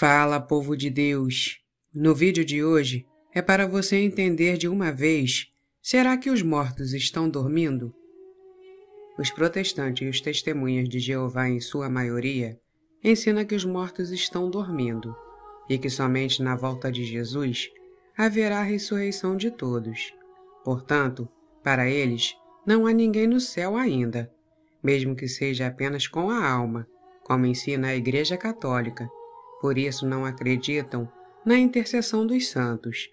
Fala, povo de Deus! No vídeo de hoje é para você entender de uma vez: será que os mortos estão dormindo? Os protestantes e os testemunhas de Jeová, em sua maioria, ensinam que os mortos estão dormindo e que somente na volta de Jesus haverá a ressurreição de todos. Portanto, para eles, não há ninguém no céu ainda, mesmo que seja apenas com a alma, como ensina a Igreja Católica por isso não acreditam na intercessão dos santos.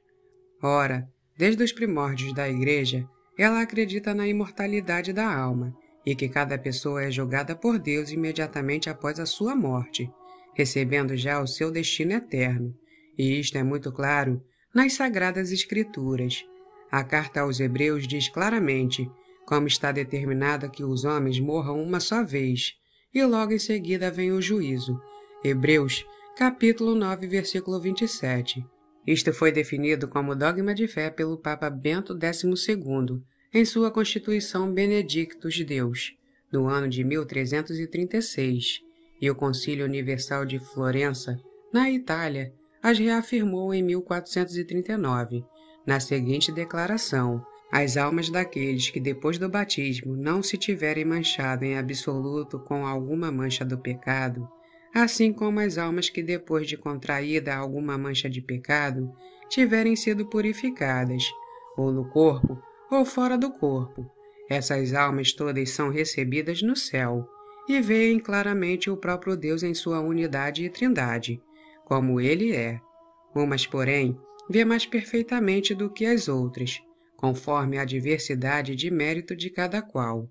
Ora, desde os primórdios da Igreja, ela acredita na imortalidade da alma e que cada pessoa é julgada por Deus imediatamente após a sua morte, recebendo já o seu destino eterno. E isto é muito claro nas Sagradas Escrituras. A carta aos Hebreus diz claramente como está determinada que os homens morram uma só vez, e logo em seguida vem o juízo. Hebreus capítulo 9, versículo 27. Isto foi definido como dogma de fé pelo Papa Bento XII, em sua Constituição Benedictus Deus, no ano de 1336, e o Concílio Universal de Florença, na Itália, as reafirmou em 1439, na seguinte declaração: As almas daqueles que depois do batismo não se tiverem manchado em absoluto com alguma mancha do pecado, assim como as almas que, depois de contraída alguma mancha de pecado, tiverem sido purificadas, ou no corpo, ou fora do corpo. Essas almas todas são recebidas no céu e veem claramente o próprio Deus em sua unidade e trindade, como ele é. Umas, porém, vê mais perfeitamente do que as outras, conforme a diversidade de mérito de cada qual.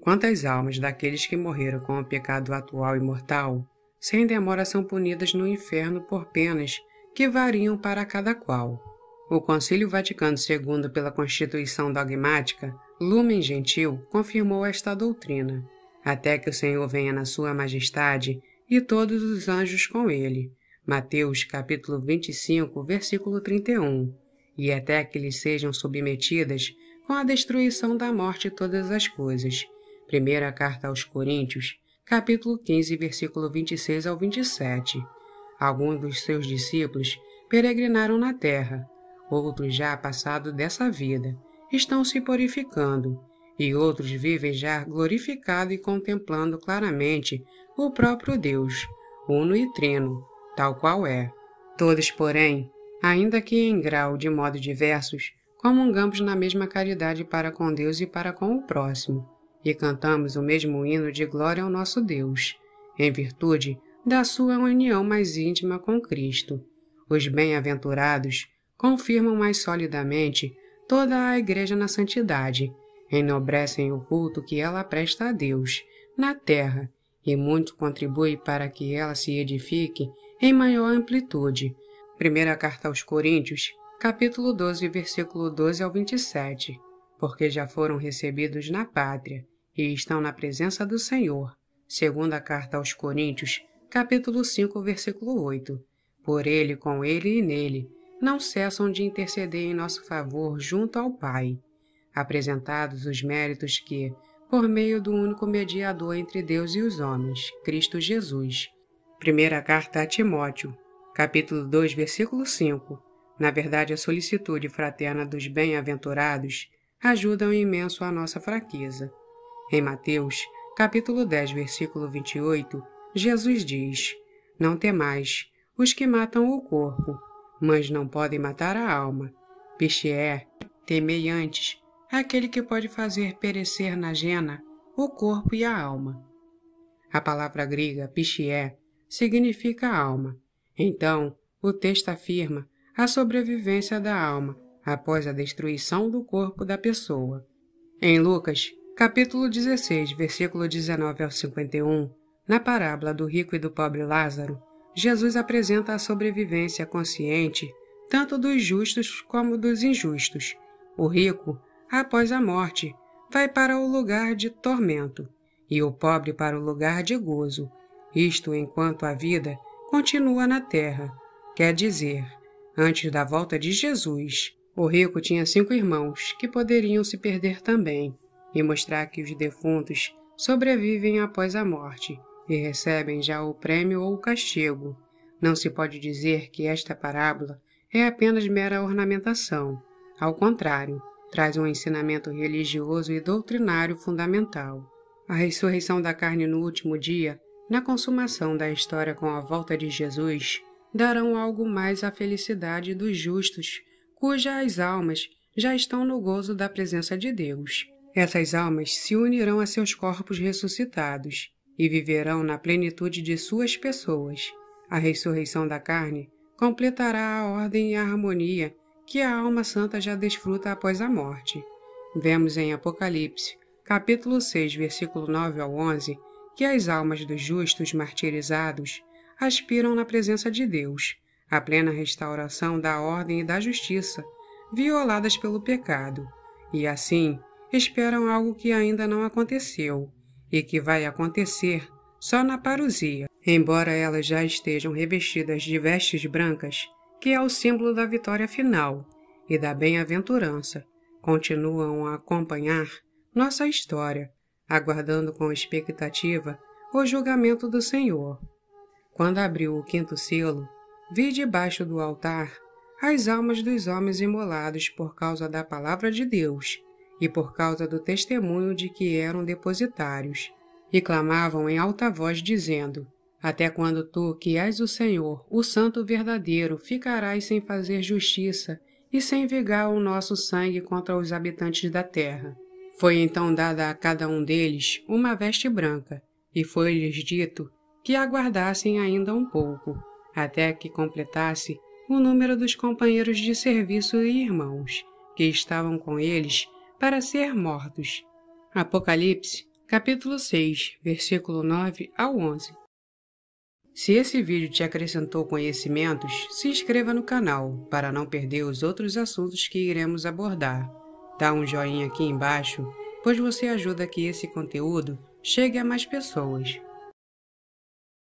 Quantas almas daqueles que morreram com o pecado atual e mortal sem demora são punidas no inferno por penas que variam para cada qual. O Concílio Vaticano II, pela Constituição Dogmática, Lumen Gentil, confirmou esta doutrina, até que o Senhor venha na sua majestade e todos os anjos com ele. Mateus capítulo 25, versículo 31. E até que lhes sejam submetidas com a destruição da morte todas as coisas. Primeira carta aos Coríntios, capítulo 15, versículo 26 ao 27. Alguns dos seus discípulos peregrinaram na terra, outros já passado dessa vida, estão se purificando, e outros vivem já glorificado e contemplando claramente o próprio Deus, uno e trino, tal qual é. Todos, porém, ainda que em grau de modo diversos, comungamos na mesma caridade para com Deus e para com o próximo, e cantamos o mesmo hino de glória ao nosso Deus, em virtude da sua união mais íntima com Cristo. Os bem-aventurados confirmam mais solidamente toda a Igreja na santidade, enobrecem o culto que ela presta a Deus, na terra, e muito contribui para que ela se edifique em maior amplitude. Primeira carta aos Coríntios, capítulo 12, versículo 12 ao 27. Porque já foram recebidos na pátria e estão na presença do Senhor, segundo a carta aos Coríntios, capítulo 5, versículo 8. Por ele, com ele e nele, não cessam de interceder em nosso favor junto ao Pai, apresentados os méritos que, por meio do único mediador entre Deus e os homens, Cristo Jesus. Primeira carta a Timóteo, capítulo 2, versículo 5. Na verdade, a solicitude fraterna dos bem-aventurados ajuda imenso a nossa fraqueza. Em Mateus, capítulo 10, versículo 28, Jesus diz: Não temais os que matam o corpo, mas não podem matar a alma. Este é, temei antes, aquele que pode fazer perecer na jena o corpo e a alma. A palavra grega pichié significa alma. Então, o texto afirma a sobrevivência da alma após a destruição do corpo da pessoa. Em Lucas, Capítulo 16, versículo 19 ao 51. Na parábola do rico e do pobre Lázaro, Jesus apresenta a sobrevivência consciente tanto dos justos como dos injustos. O rico, após a morte, vai para o lugar de tormento, e o pobre para o lugar de gozo, isto enquanto a vida continua na terra. Quer dizer, antes da volta de Jesus, o rico tinha cinco irmãos que poderiam se perder também e mostrar que os defuntos sobrevivem após a morte e recebem já o prêmio ou o castigo. Não se pode dizer que esta parábola é apenas mera ornamentação. Ao contrário, traz um ensinamento religioso e doutrinário fundamental. A ressurreição da carne no último dia, na consumação da história com a volta de Jesus, darão algo mais à felicidade dos justos, cujas almas já estão no gozo da presença de Deus. Essas almas se unirão a seus corpos ressuscitados e viverão na plenitude de suas pessoas. A ressurreição da carne completará a ordem e a harmonia que a alma santa já desfruta após a morte. Vemos em Apocalipse, capítulo 6, versículo 9 ao 11, que as almas dos justos martirizados aspiram na presença de Deus, a plena restauração da ordem e da justiça, violadas pelo pecado, e assim esperam algo que ainda não aconteceu e que vai acontecer só na parousia, embora elas já estejam revestidas de vestes brancas, que é o símbolo da vitória final e da bem-aventurança, continuam a acompanhar nossa história, aguardando com expectativa o julgamento do Senhor. Quando abriu o quinto selo, vi debaixo do altar as almas dos homens imolados por causa da palavra de Deus e por causa do testemunho de que eram depositários, e clamavam em alta voz, dizendo: Até quando tu, que és o Senhor, o Santo Verdadeiro, ficarás sem fazer justiça e sem vigar o nosso sangue contra os habitantes da terra? Foi então dada a cada um deles uma veste branca, e foi-lhes dito que aguardassem ainda um pouco, até que completasse o número dos companheiros de serviço e irmãos que estavam com eles para ser mortos. Apocalipse, capítulo 6, versículo 9 ao 11. Se esse vídeo te acrescentou conhecimentos, se inscreva no canal para não perder os outros assuntos que iremos abordar. Dá um joinha aqui embaixo, pois você ajuda que esse conteúdo chegue a mais pessoas.